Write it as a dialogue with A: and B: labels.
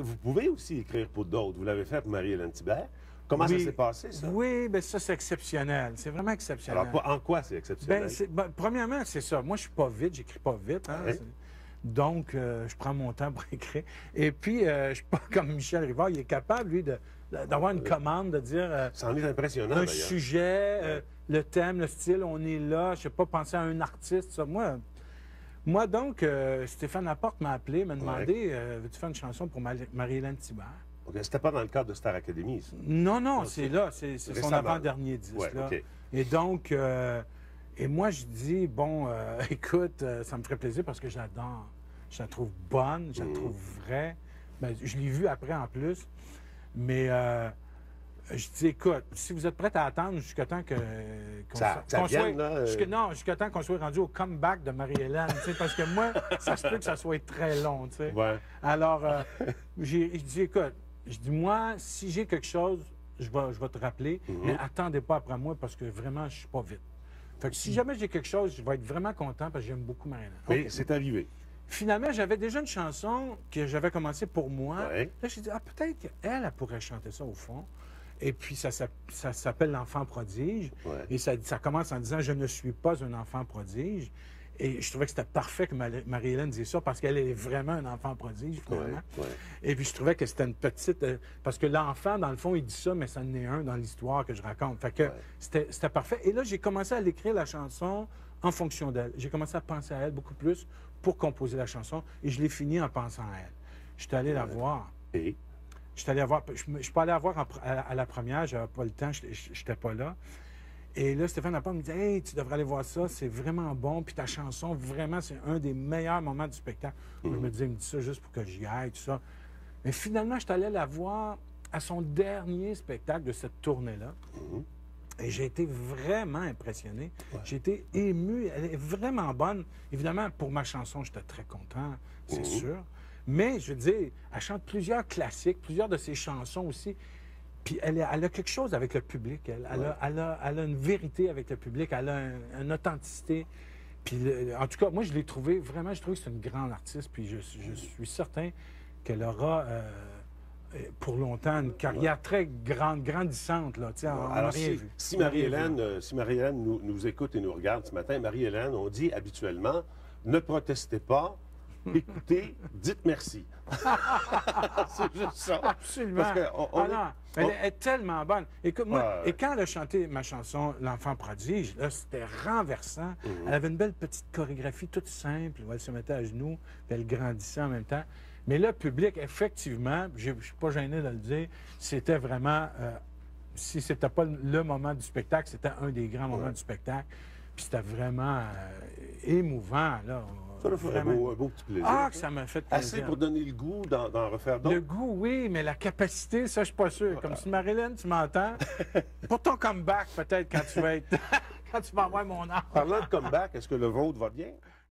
A: vous pouvez aussi écrire pour d'autres. Vous l'avez fait, pour Marie-Hélène Thibert. Comment ça s'est passé, ça? Oui, bien ça, c'est exceptionnel. C'est vraiment exceptionnel. Alors, en quoi c'est exceptionnel? Ben, ben, premièrement, c'est ça. Moi, je suis pas vite, j'écris pas vite. Hein. Donc, euh, je prends mon temps pour écrire. Et puis, euh, je suis pas comme Michel Rivard. Il est capable, lui, d'avoir une commande, de dire... Euh, ça en est impressionnant, Un sujet, euh, le thème, le style, on est là. Je sais pas, penser à un artiste. Ça. Moi, moi, donc, euh, Stéphane Laporte m'a appelé, m'a demandé euh, Veux-tu faire une chanson pour Marie-Hélène Thibert C'était pas dans le cadre de Star Academy, ça. Non, non, c'est là, c'est son avant-dernier disque. là. Et donc, euh, et moi, je dis Bon, écoute, ça me ferait plaisir parce que j'adore. Je la trouve bonne, je la mm. trouve vraie. mais ben, je l'ai vue après en plus. Mais je dis, écoute, si vous êtes prête à attendre jusqu'à temps que. ça, euh. non, jusqu'à temps qu'on soit rendu au comeback de Marie-Hélène, parce que moi, ça se peut que ça soit très long, tu sais. Alors, euh, j'ai dit, écoute, je dis, moi, si j'ai quelque chose, je vais, je te rappeler, mhm. mais attendez pas après moi parce que vraiment, je suis pas vite. Fait que si mhm. jamais j'ai quelque chose, je vais être vraiment content parce que j'aime beaucoup Marie-Hélène. Oui, c'est arrivé. Finalement, j'avais déjà une chanson que j'avais commencée pour moi. Là, j'ai dit, ah, peut-être qu'elle, elle pourrait chanter ça au fond. Et puis, ça, ça, s'appelle l'enfant prodige. Et ça, ça, commence en disant Je ne suis pas un enfant prodige. Et je trouvais que c'était parfait que Marie-Hélène dise ça parce qu'elle est vraiment un enfant prodige, finalement. Et puis, je trouvais que c'était une petite. Euh, parce que l'enfant, dans le fond, il dit ça, mais ça en est un dans l'histoire que je raconte. Fait que c'était parfait. Et là, j'ai commencé à l'écrire la chanson en fonction d'elle. J'ai commencé à penser à elle beaucoup plus pour composer la chanson et je l'ai fini en pensant à elle. Je suis allé la voir. Et? Je suis allé voir, je, suis pas allé voir à, la première, j'avais pas le temps, j'étais pas là. Et là, Stéphane pas me dit Hey, tu devrais aller voir ça, c'est vraiment bon. Puis ta chanson, vraiment, c'est un des meilleurs moments du spectacle. Je mhm. me disais, il me dit ça juste pour que j'y aille, tout ça. Mais finalement, je suis allé la voir à son dernier spectacle de cette tournée-là. Mhm. Et j'ai été vraiment impressionné. J'ai été ému. Elle est vraiment bonne. Évidemment, pour ma chanson, j'étais très content, c'est mhm. sûr. Mais, je veux dire, elle chante plusieurs classiques, plusieurs de ses chansons aussi. Puis elle, a quelque chose avec le public. Elle, a, une vérité avec le public. Elle a une authenticité. Puis, en tout cas, moi, je l'ai trouvé vraiment, je trouve que c'est une grande artiste. Puis je, suis certain qu'elle aura. Euh, euh, pour longtemps, une carrière très grande, grandissante. Là, Alors, euh, si, Marie-Hélène si Marie nous, nous écoute et nous regarde ce matin, Marie-Hélène, on dit habituellement, ne protestez pas, Mmh. écoutez, dites merci. c'est juste ça. Absolument. Elle est tellement bonne. Écoute, moi, et quand elle a chanté ma chanson L'enfant prodige, là, c'était renversant. Mmh. Elle avait une belle petite chorégraphie toute simple où elle se mettait à genoux, puis elle grandissait en même temps. Mais le public, effectivement, je ne suis pas gêné de le dire, c'était vraiment, euh, si c'était pas le moment du spectacle, c'était un des grands moments du spectacle. Puis c'était vraiment euh, émouvant, là. Ça me fait un beau, petit plaisir. Ah, ça m'a fait plaisir. Assez pour donner le goût d'en refaire d'autres. Le goût, oui, mais la capacité, ça, je suis pas sûr. Comme si Marilyn, tu m'entends, pour ton comeback, peut-être, quand tu vas être... quand tu vas mon art. Parlant de comeback, est-ce que le vôtre va bien?